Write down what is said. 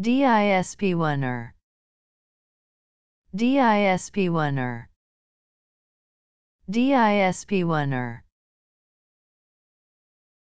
DISP1er DISP1er DISP1er